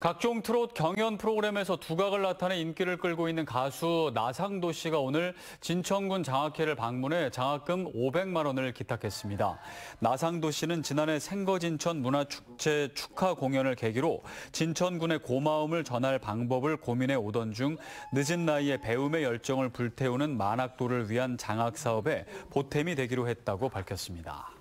각종 트롯 경연 프로그램에서 두각을 나타내 인기를 끌고 있는 가수 나상도 씨가 오늘 진천군 장학회를 방문해 장학금 500만 원을 기탁했습니다. 나상도 씨는 지난해 생거진천 문화축제 축하 공연을 계기로 진천군의 고마움을 전할 방법을 고민해 오던 중 늦은 나이에 배움의 열정을 불태우는 만학도를 위한 장학 사업에 보탬이 되기로 했다고 밝혔습니다.